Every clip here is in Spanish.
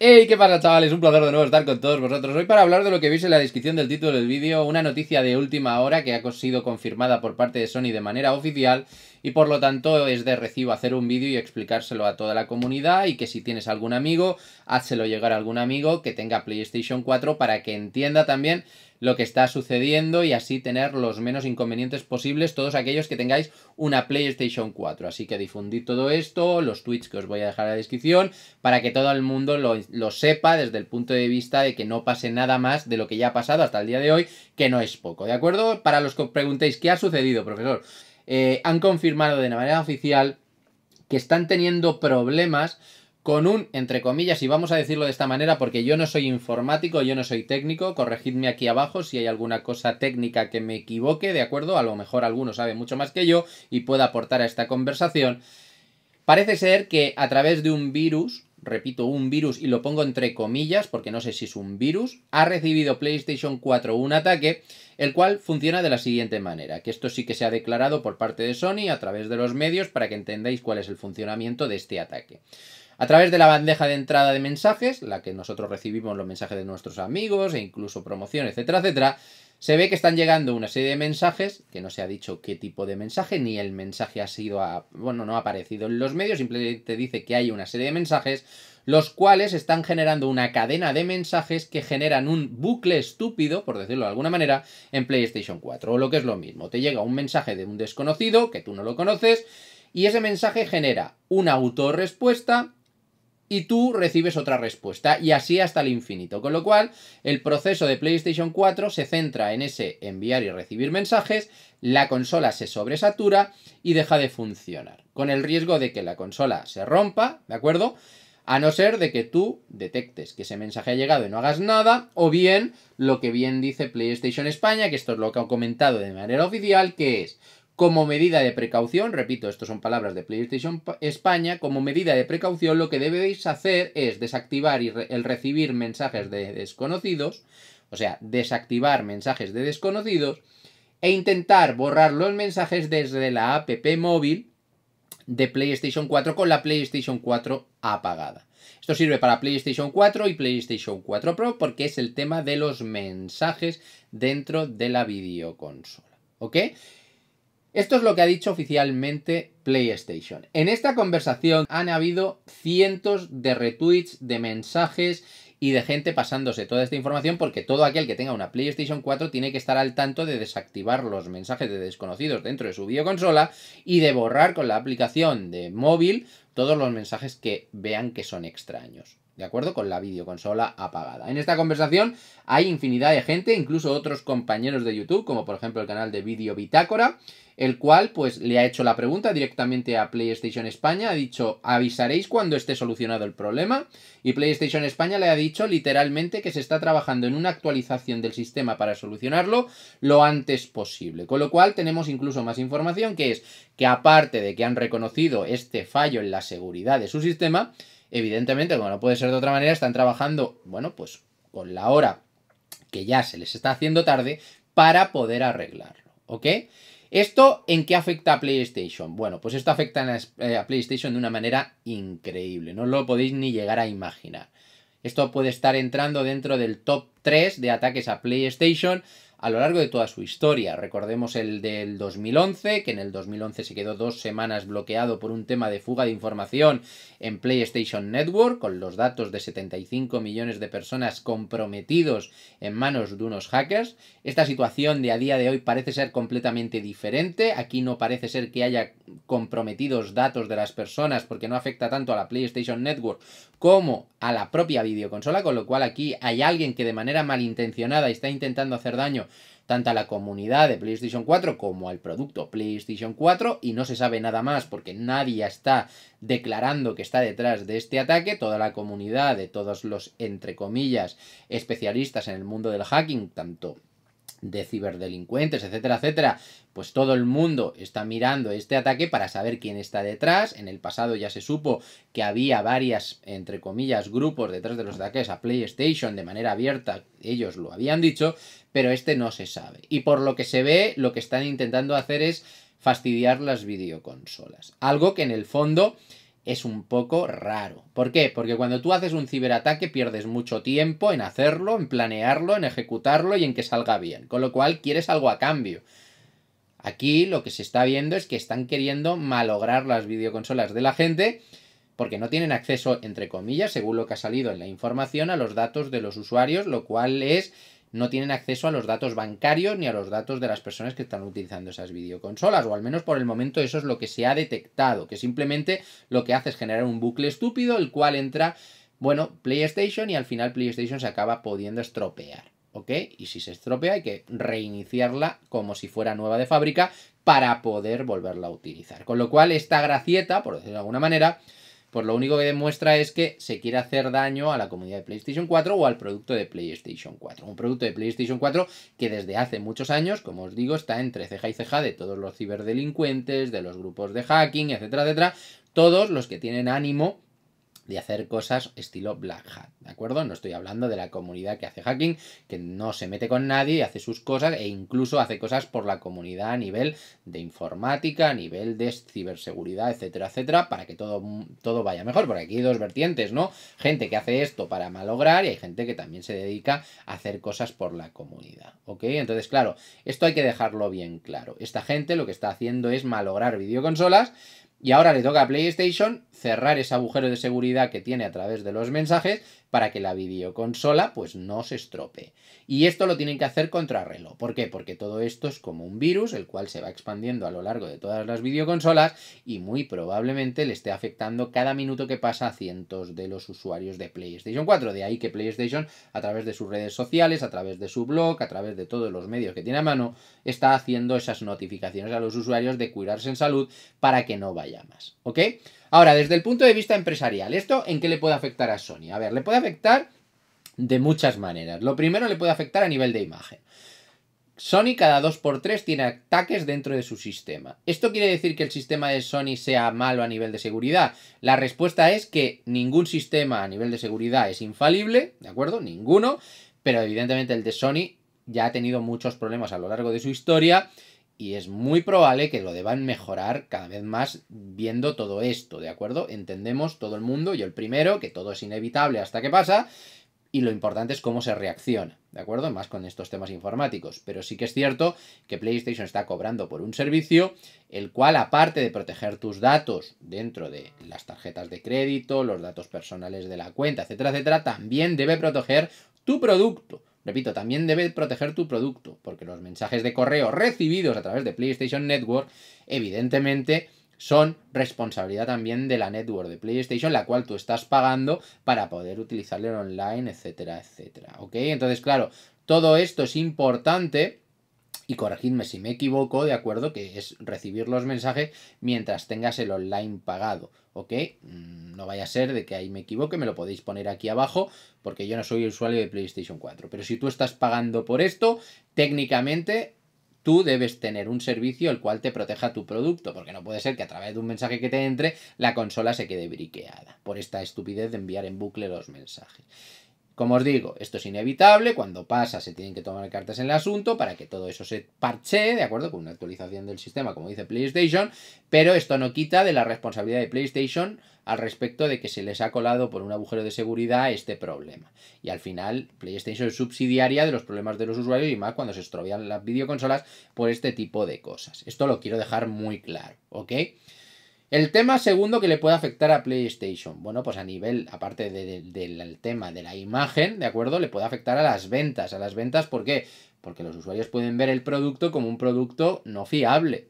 Hey, qué pasa chavales, un placer de nuevo estar con todos vosotros hoy para hablar de lo que veis en la descripción del título del vídeo, una noticia de última hora que ha sido confirmada por parte de Sony de manera oficial y por lo tanto es de recibo hacer un vídeo y explicárselo a toda la comunidad y que si tienes algún amigo, házselo llegar a algún amigo que tenga PlayStation 4 para que entienda también lo que está sucediendo y así tener los menos inconvenientes posibles todos aquellos que tengáis una PlayStation 4. Así que difundid todo esto, los tweets que os voy a dejar en la descripción, para que todo el mundo lo sepa desde el punto de vista de que no pase nada más de lo que ya ha pasado hasta el día de hoy, que no es poco, ¿de acuerdo? Para los que os preguntéis qué ha sucedido, profesor, eh, han confirmado de manera oficial que están teniendo problemas con un, entre comillas, y vamos a decirlo de esta manera porque yo no soy informático, yo no soy técnico, corregidme aquí abajo si hay alguna cosa técnica que me equivoque, ¿de acuerdo? A lo mejor alguno sabe mucho más que yo y pueda aportar a esta conversación. Parece ser que a través de un virus repito, un virus, y lo pongo entre comillas, porque no sé si es un virus, ha recibido PlayStation 4 un ataque, el cual funciona de la siguiente manera, que esto sí que se ha declarado por parte de Sony a través de los medios para que entendáis cuál es el funcionamiento de este ataque a través de la bandeja de entrada de mensajes, la que nosotros recibimos los mensajes de nuestros amigos e incluso promociones, etcétera, etcétera, se ve que están llegando una serie de mensajes, que no se ha dicho qué tipo de mensaje, ni el mensaje ha sido, bueno, no ha aparecido en los medios, simplemente dice que hay una serie de mensajes, los cuales están generando una cadena de mensajes que generan un bucle estúpido, por decirlo de alguna manera, en PlayStation 4, o lo que es lo mismo, te llega un mensaje de un desconocido, que tú no lo conoces, y ese mensaje genera una autorrespuesta y tú recibes otra respuesta y así hasta el infinito. Con lo cual, el proceso de PlayStation 4 se centra en ese enviar y recibir mensajes, la consola se sobresatura y deja de funcionar, con el riesgo de que la consola se rompa, ¿de acuerdo? A no ser de que tú detectes que ese mensaje ha llegado y no hagas nada, o bien lo que bien dice PlayStation España, que esto es lo que han comentado de manera oficial, que es como medida de precaución, repito, esto son palabras de PlayStation España, como medida de precaución lo que debéis hacer es desactivar el recibir mensajes de desconocidos, o sea, desactivar mensajes de desconocidos e intentar borrar los mensajes desde la app móvil de PlayStation 4 con la PlayStation 4 apagada. Esto sirve para PlayStation 4 y PlayStation 4 Pro porque es el tema de los mensajes dentro de la videoconsola. ¿Ok? Esto es lo que ha dicho oficialmente PlayStation. En esta conversación han habido cientos de retweets, de mensajes y de gente pasándose toda esta información porque todo aquel que tenga una PlayStation 4 tiene que estar al tanto de desactivar los mensajes de desconocidos dentro de su videoconsola y de borrar con la aplicación de móvil todos los mensajes que vean que son extraños. ¿de acuerdo? Con la videoconsola apagada. En esta conversación hay infinidad de gente, incluso otros compañeros de YouTube, como por ejemplo el canal de Video Bitácora, el cual pues le ha hecho la pregunta directamente a PlayStation España, ha dicho, avisaréis cuando esté solucionado el problema, y PlayStation España le ha dicho literalmente que se está trabajando en una actualización del sistema para solucionarlo lo antes posible. Con lo cual tenemos incluso más información que es que aparte de que han reconocido este fallo en la seguridad de su sistema, Evidentemente, como no puede ser de otra manera, están trabajando, bueno, pues con la hora que ya se les está haciendo tarde para poder arreglarlo, ¿ok? ¿Esto en qué afecta a PlayStation? Bueno, pues esto afecta a eh, PlayStation de una manera increíble, no lo podéis ni llegar a imaginar. Esto puede estar entrando dentro del top 3 de ataques a PlayStation a lo largo de toda su historia. Recordemos el del 2011, que en el 2011 se quedó dos semanas bloqueado por un tema de fuga de información en PlayStation Network, con los datos de 75 millones de personas comprometidos en manos de unos hackers. Esta situación de a día de hoy parece ser completamente diferente. Aquí no parece ser que haya comprometidos datos de las personas porque no afecta tanto a la PlayStation Network como a la propia videoconsola, con lo cual aquí hay alguien que de manera malintencionada está intentando hacer daño tanto a la comunidad de PlayStation 4 como al producto PlayStation 4 y no se sabe nada más porque nadie está declarando que está detrás de este ataque, toda la comunidad de todos los entre comillas especialistas en el mundo del hacking, tanto de ciberdelincuentes, etcétera, etcétera, pues todo el mundo está mirando este ataque para saber quién está detrás. En el pasado ya se supo que había varias, entre comillas, grupos detrás de los ataques a PlayStation de manera abierta, ellos lo habían dicho, pero este no se sabe. Y por lo que se ve, lo que están intentando hacer es fastidiar las videoconsolas. Algo que en el fondo es un poco raro. ¿Por qué? Porque cuando tú haces un ciberataque pierdes mucho tiempo en hacerlo, en planearlo, en ejecutarlo y en que salga bien. Con lo cual quieres algo a cambio. Aquí lo que se está viendo es que están queriendo malograr las videoconsolas de la gente porque no tienen acceso, entre comillas, según lo que ha salido en la información, a los datos de los usuarios, lo cual es no tienen acceso a los datos bancarios ni a los datos de las personas que están utilizando esas videoconsolas, o al menos por el momento eso es lo que se ha detectado, que simplemente lo que hace es generar un bucle estúpido, el cual entra, bueno, PlayStation y al final PlayStation se acaba pudiendo estropear. ¿Ok? Y si se estropea hay que reiniciarla como si fuera nueva de fábrica para poder volverla a utilizar. Con lo cual esta gracieta, por decirlo de alguna manera, pues lo único que demuestra es que se quiere hacer daño a la comunidad de PlayStation 4 o al producto de PlayStation 4. Un producto de PlayStation 4 que desde hace muchos años, como os digo, está entre ceja y ceja de todos los ciberdelincuentes, de los grupos de hacking, etcétera, etcétera. Todos los que tienen ánimo de hacer cosas estilo Black Hat, ¿de acuerdo? No estoy hablando de la comunidad que hace hacking, que no se mete con nadie, hace sus cosas e incluso hace cosas por la comunidad a nivel de informática, a nivel de ciberseguridad, etcétera, etcétera, para que todo, todo vaya mejor, porque aquí hay dos vertientes, ¿no? Gente que hace esto para malograr y hay gente que también se dedica a hacer cosas por la comunidad, ¿ok? Entonces, claro, esto hay que dejarlo bien claro. Esta gente lo que está haciendo es malograr videoconsolas, y ahora le toca a PlayStation cerrar ese agujero de seguridad que tiene a través de los mensajes para que la videoconsola pues no se estrope. Y esto lo tienen que hacer contrarreloj. ¿Por qué? Porque todo esto es como un virus, el cual se va expandiendo a lo largo de todas las videoconsolas y muy probablemente le esté afectando cada minuto que pasa a cientos de los usuarios de PlayStation 4. De ahí que PlayStation, a través de sus redes sociales, a través de su blog, a través de todos los medios que tiene a mano, está haciendo esas notificaciones a los usuarios de cuidarse en salud para que no vaya más. ¿Ok? Ahora, desde el punto de vista empresarial, ¿esto en qué le puede afectar a Sony? A ver, le puede afectar de muchas maneras. Lo primero le puede afectar a nivel de imagen. Sony cada 2x3 tiene ataques dentro de su sistema. ¿Esto quiere decir que el sistema de Sony sea malo a nivel de seguridad? La respuesta es que ningún sistema a nivel de seguridad es infalible, ¿de acuerdo? Ninguno, pero evidentemente el de Sony ya ha tenido muchos problemas a lo largo de su historia y es muy probable que lo deban mejorar cada vez más viendo todo esto, ¿de acuerdo? Entendemos todo el mundo, yo el primero, que todo es inevitable hasta que pasa, y lo importante es cómo se reacciona, ¿de acuerdo? Más con estos temas informáticos. Pero sí que es cierto que PlayStation está cobrando por un servicio el cual, aparte de proteger tus datos dentro de las tarjetas de crédito, los datos personales de la cuenta, etcétera, etcétera, también debe proteger tu producto. Repito, también debes proteger tu producto, porque los mensajes de correo recibidos a través de PlayStation Network, evidentemente, son responsabilidad también de la network de PlayStation, la cual tú estás pagando para poder utilizarlo online, etcétera, etcétera. ¿Ok? Entonces, claro, todo esto es importante y corregidme si me equivoco, de acuerdo, que es recibir los mensajes mientras tengas el online pagado. ¿ok? Mm, no vaya a ser de que ahí me equivoque, me lo podéis poner aquí abajo, porque yo no soy usuario de PlayStation 4. Pero si tú estás pagando por esto, técnicamente tú debes tener un servicio el cual te proteja tu producto, porque no puede ser que a través de un mensaje que te entre la consola se quede briqueada por esta estupidez de enviar en bucle los mensajes. Como os digo, esto es inevitable, cuando pasa se tienen que tomar cartas en el asunto para que todo eso se parche, ¿de acuerdo? Con una actualización del sistema, como dice PlayStation, pero esto no quita de la responsabilidad de PlayStation al respecto de que se les ha colado por un agujero de seguridad este problema. Y al final, PlayStation es subsidiaria de los problemas de los usuarios y más cuando se estropean las videoconsolas por este tipo de cosas. Esto lo quiero dejar muy claro, ¿ok? El tema segundo que le puede afectar a PlayStation. Bueno, pues a nivel, aparte del tema de la imagen, ¿de acuerdo? Le puede afectar a las ventas. A las ventas, ¿por qué? Porque los usuarios pueden ver el producto como un producto no fiable.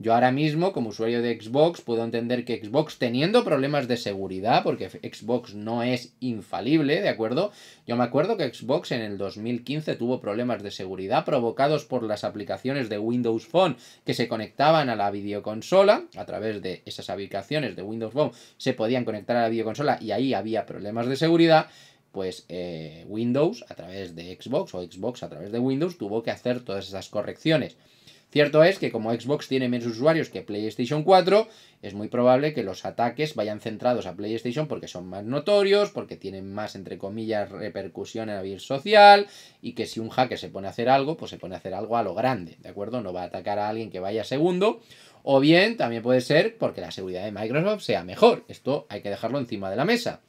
Yo ahora mismo, como usuario de Xbox, puedo entender que Xbox, teniendo problemas de seguridad, porque Xbox no es infalible, ¿de acuerdo? Yo me acuerdo que Xbox en el 2015 tuvo problemas de seguridad provocados por las aplicaciones de Windows Phone que se conectaban a la videoconsola. A través de esas aplicaciones de Windows Phone se podían conectar a la videoconsola y ahí había problemas de seguridad pues eh, Windows a través de Xbox o Xbox a través de Windows tuvo que hacer todas esas correcciones. Cierto es que como Xbox tiene menos usuarios que PlayStation 4, es muy probable que los ataques vayan centrados a PlayStation porque son más notorios, porque tienen más, entre comillas, repercusión en la vida social y que si un hacker se pone a hacer algo, pues se pone a hacer algo a lo grande, ¿de acuerdo? No va a atacar a alguien que vaya segundo. O bien, también puede ser porque la seguridad de Microsoft sea mejor. Esto hay que dejarlo encima de la mesa.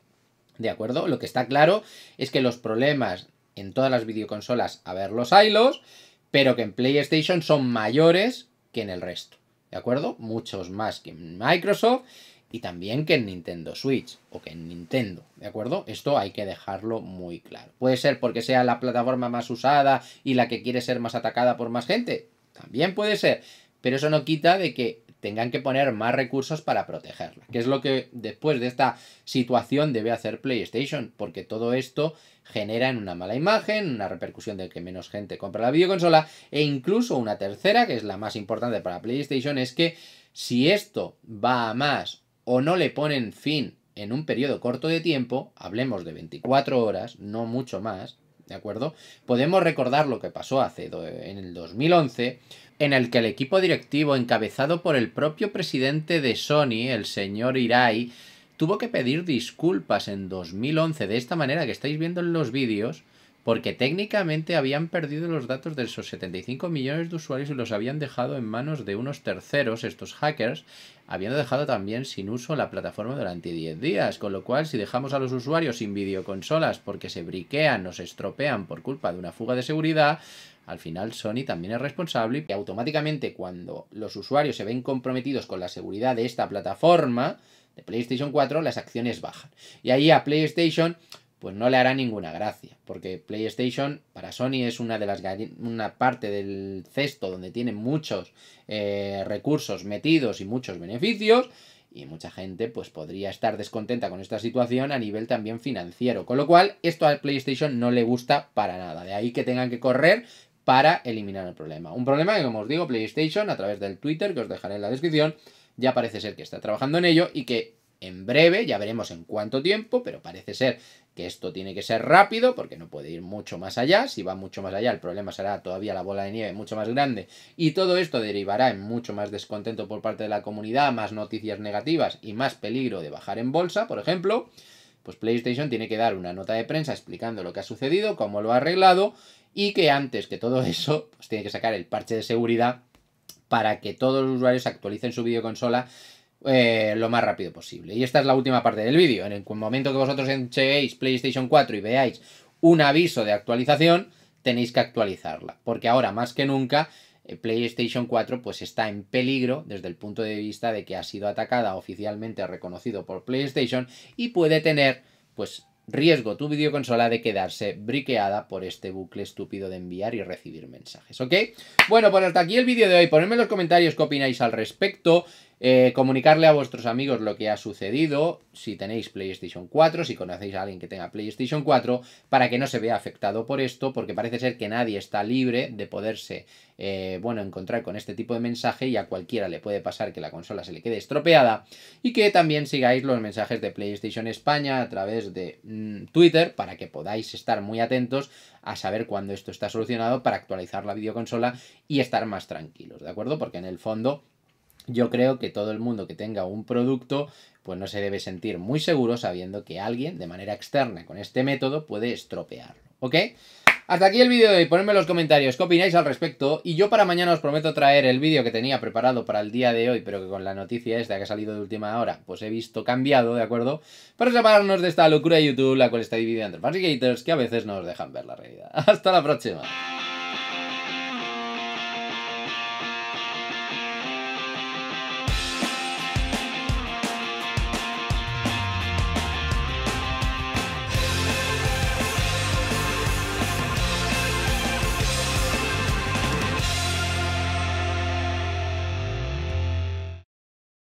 ¿De acuerdo? Lo que está claro es que los problemas en todas las videoconsolas, a ver los hilos, pero que en PlayStation son mayores que en el resto. ¿De acuerdo? Muchos más que en Microsoft y también que en Nintendo Switch o que en Nintendo, ¿de acuerdo? Esto hay que dejarlo muy claro. Puede ser porque sea la plataforma más usada y la que quiere ser más atacada por más gente, también puede ser, pero eso no quita de que tengan que poner más recursos para protegerla, que es lo que después de esta situación debe hacer PlayStation, porque todo esto genera una mala imagen, una repercusión de que menos gente compra la videoconsola, e incluso una tercera, que es la más importante para PlayStation, es que si esto va a más o no le ponen fin en un periodo corto de tiempo, hablemos de 24 horas, no mucho más, ¿de acuerdo? Podemos recordar lo que pasó hace en el 2011, en el que el equipo directivo encabezado por el propio presidente de Sony, el señor Irai, tuvo que pedir disculpas en 2011 de esta manera que estáis viendo en los vídeos, porque técnicamente habían perdido los datos de esos 75 millones de usuarios y los habían dejado en manos de unos terceros, estos hackers, habiendo dejado también sin uso la plataforma durante 10 días, con lo cual si dejamos a los usuarios sin videoconsolas porque se briquean o se estropean por culpa de una fuga de seguridad, al final Sony también es responsable y automáticamente cuando los usuarios se ven comprometidos con la seguridad de esta plataforma, de PlayStation 4, las acciones bajan. Y ahí a PlayStation pues no le hará ninguna gracia, porque PlayStation para Sony es una de las una parte del cesto donde tiene muchos eh, recursos metidos y muchos beneficios y mucha gente pues podría estar descontenta con esta situación a nivel también financiero, con lo cual esto a PlayStation no le gusta para nada, de ahí que tengan que correr para eliminar el problema. Un problema que, como os digo, PlayStation, a través del Twitter, que os dejaré en la descripción, ya parece ser que está trabajando en ello y que en breve, ya veremos en cuánto tiempo, pero parece ser que esto tiene que ser rápido porque no puede ir mucho más allá. Si va mucho más allá, el problema será todavía la bola de nieve mucho más grande y todo esto derivará en mucho más descontento por parte de la comunidad, más noticias negativas y más peligro de bajar en bolsa, por ejemplo. Pues PlayStation tiene que dar una nota de prensa explicando lo que ha sucedido, cómo lo ha arreglado y que antes que todo eso, pues tiene que sacar el parche de seguridad para que todos los usuarios actualicen su videoconsola eh, lo más rápido posible. Y esta es la última parte del vídeo. En el momento que vosotros enchéis PlayStation 4 y veáis un aviso de actualización, tenéis que actualizarla. Porque ahora más que nunca PlayStation 4 pues está en peligro desde el punto de vista de que ha sido atacada oficialmente reconocido por PlayStation y puede tener pues riesgo tu videoconsola de quedarse briqueada por este bucle estúpido de enviar y recibir mensajes, ¿ok? Bueno, pues hasta aquí el vídeo de hoy, ponedme en los comentarios qué opináis al respecto, eh, comunicarle a vuestros amigos lo que ha sucedido, si tenéis PlayStation 4, si conocéis a alguien que tenga PlayStation 4, para que no se vea afectado por esto, porque parece ser que nadie está libre de poderse, eh, bueno, encontrar con este tipo de mensaje y a cualquiera le puede pasar que la consola se le quede estropeada. Y que también sigáis los mensajes de PlayStation España a través de mm, Twitter, para que podáis estar muy atentos a saber cuándo esto está solucionado para actualizar la videoconsola y estar más tranquilos, ¿de acuerdo? Porque en el fondo yo creo que todo el mundo que tenga un producto pues no se debe sentir muy seguro sabiendo que alguien de manera externa con este método puede estropearlo, ¿ok? Hasta aquí el vídeo de hoy, ponedme en los comentarios qué opináis al respecto y yo para mañana os prometo traer el vídeo que tenía preparado para el día de hoy, pero que con la noticia esta que ha salido de última hora, pues he visto cambiado, ¿de acuerdo? Para separarnos de esta locura de YouTube, la cual está dividida entre fans que a veces no os dejan ver la realidad. ¡Hasta la próxima!